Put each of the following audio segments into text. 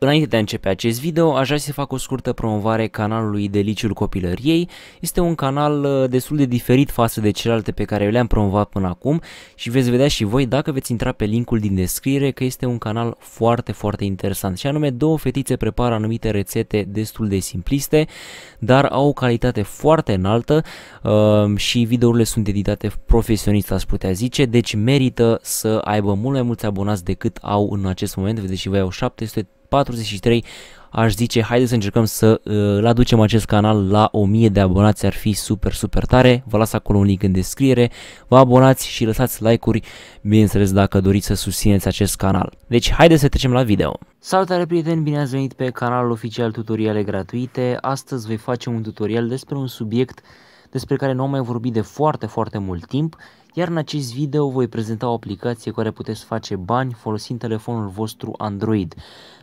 Înainte de a începe acest video, aș vrea să fac o scurtă promovare canalului Deliciul Copilăriei. Este un canal uh, destul de diferit față de celelalte pe care le-am promovat până acum și veți vedea și voi dacă veți intra pe linkul din descriere că este un canal foarte, foarte interesant. Și anume, două fetițe prepară anumite rețete destul de simpliste, dar au o calitate foarte înaltă uh, și videourile sunt editate profesionist, aș putea zice, deci merită să aibă mult mai mulți abonați decât au în acest moment. Vedeți și voi au 700 43, aș zice haideți să încercăm să uh, aducem acest canal la 1000 de abonați, ar fi super, super tare. Vă las acolo un link în descriere, vă abonați și lăsați like-uri, bineînțeles dacă doriți să susțineți acest canal. Deci haideți să trecem la video. Salutare prieteni, bine ați venit pe canalul oficial Tutoriale Gratuite. Astăzi voi face un tutorial despre un subiect despre care nu am mai vorbit de foarte, foarte mult timp. Iar în acest video voi prezenta o aplicație care puteți face bani folosind telefonul vostru Android.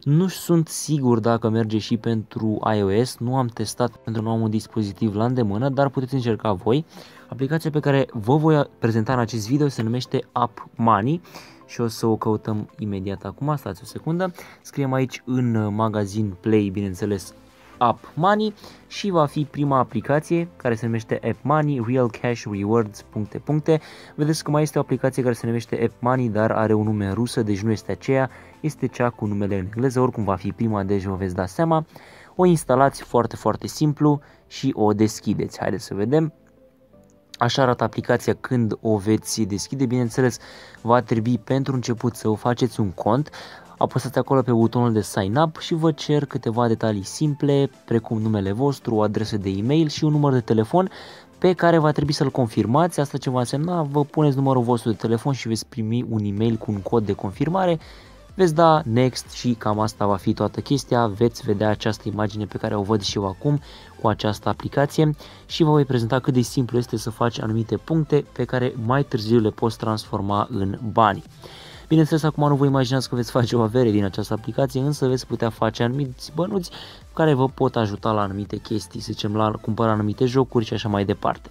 Nu sunt sigur dacă merge și pentru iOS, nu am testat pentru că nu am un dispozitiv la îndemână, dar puteți încerca voi. Aplicația pe care vă voi prezenta în acest video se numește App Money și o să o căutăm imediat acum, stați o secundă. Scriem aici în magazin Play, bineînțeles, App Money și va fi prima aplicație care se numește App Money Real Cash Rewards puncte puncte. Vedeți că mai este o aplicație care se numește App Money, dar are un nume rusă, deci nu este aceea, este cea cu numele în engleză, oricum va fi prima, deci vă veți da seama. O instalați foarte, foarte simplu și o deschideți. Haideți să vedem. Așa arată aplicația când o veți deschide, bineînțeles va trebui pentru început să o faceți un cont, Apăsați acolo pe butonul de Sign Up și vă cer câteva detalii simple, precum numele vostru, adrese adresă de e-mail și un număr de telefon pe care va trebui să-l confirmați. Asta ce va însemna, vă puneți numărul vostru de telefon și veți primi un e-mail cu un cod de confirmare veți da next și cam asta va fi toată chestia, veți vedea această imagine pe care o văd și eu acum cu această aplicație și vă voi prezenta cât de simplu este să faci anumite puncte pe care mai târziu le poți transforma în bani. Bineînțeles, acum nu vă imaginați că veți face o avere din această aplicație, însă veți putea face anumiti bănuți care vă pot ajuta la anumite chestii, să zicem, la cumpăra anumite jocuri și așa mai departe.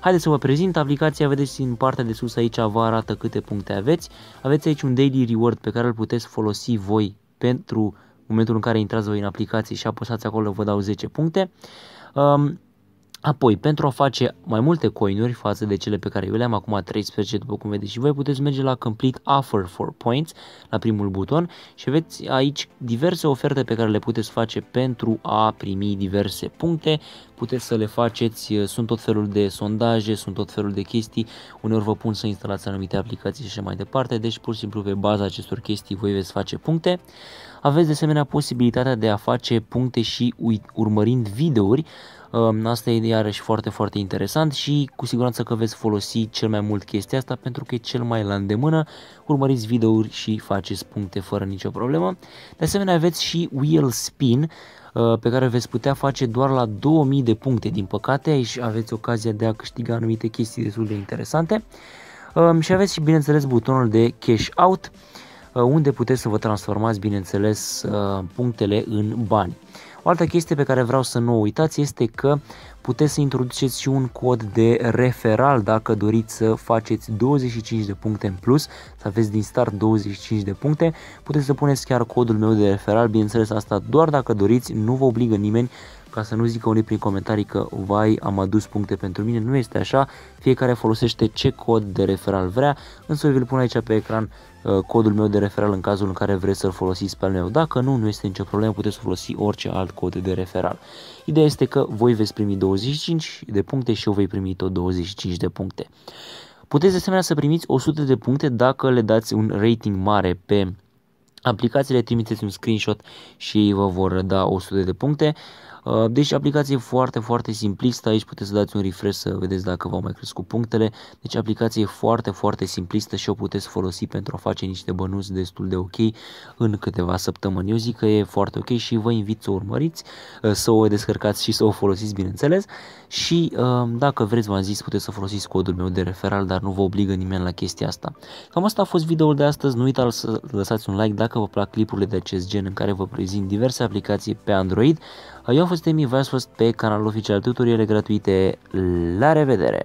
Haideți să vă prezint aplicația, vedeți în partea de sus aici vă arată câte puncte aveți. Aveți aici un daily reward pe care îl puteți folosi voi pentru momentul în care intrați voi în aplicație și apăsați acolo, vă dau 10 puncte. Um, Apoi, pentru a face mai multe coinuri față de cele pe care eu le-am acum 13, după cum vedeți și voi, puteți merge la Complete Offer for Points, la primul buton și veți aici diverse oferte pe care le puteți face pentru a primi diverse puncte, puteți să le faceți, sunt tot felul de sondaje, sunt tot felul de chestii, uneori vă pun să instalați anumite aplicații și așa mai departe, deci pur și simplu pe baza acestor chestii voi veți face puncte. Aveți de asemenea posibilitatea de a face puncte și urmărind videouri, asta e iarăși foarte, foarte interesant și cu siguranță că veți folosi cel mai mult chestia asta pentru că e cel mai la îndemână, urmăriți videouri și faceți puncte fără nicio problemă. De asemenea aveți și wheel spin, uh, pe care veți putea face doar la 2000 de puncte. Din păcate, aici aveți ocazia de a câștiga anumite chestii destul de interesante. Um, și aveți și, bineînțeles, butonul de cash out, uh, unde puteți să vă transformați, bineînțeles, uh, punctele în bani. O altă chestie pe care vreau să nu o uitați este că puteți să introduceți și un cod de referal dacă doriți să faceți 25 de puncte în plus, să aveți din start 25 de puncte, puteți să puneți chiar codul meu de referal, bineînțeles asta doar dacă doriți, nu vă obligă nimeni ca să nu zică unii prin comentarii că vai am adus puncte pentru mine, nu este așa, fiecare folosește ce cod de referal vrea, însă eu vi-l pun aici pe ecran uh, codul meu de referal în cazul în care vreți să-l folosiți pe al meu. Dacă nu, nu este nicio problemă, puteți folosi orice alt cod de referal. Ideea este că voi veți primi 25 de puncte și eu vei primi tot 25 de puncte. Puteți de asemenea să primiți 100 de puncte dacă le dați un rating mare pe aplicațiile, trimiteți un screenshot și ei vă vor da 100 de puncte. Uh, deci aplicație foarte, foarte simplistă, aici puteți să dați un refresh să vedeți dacă v-au mai crescut punctele. Deci aplicație foarte, foarte simplistă și o puteți folosi pentru a face niște bănuți destul de ok în câteva săptămâni. Eu zic că e foarte ok și vă invit să o urmăriți, uh, să o descărcați și să o folosiți, bineînțeles. Și uh, dacă vreți, v-am zis, puteți să folosiți codul meu de referal, dar nu vă obligă nimeni la chestia asta. Cam asta a fost videoul de astăzi, nu uitați să lăsați un like dacă vă plac clipurile de acest gen în care vă prezint diverse aplicații pe Android. Eu fost Emi fost pe canalul oficial Tutoriale gratuite. La revedere!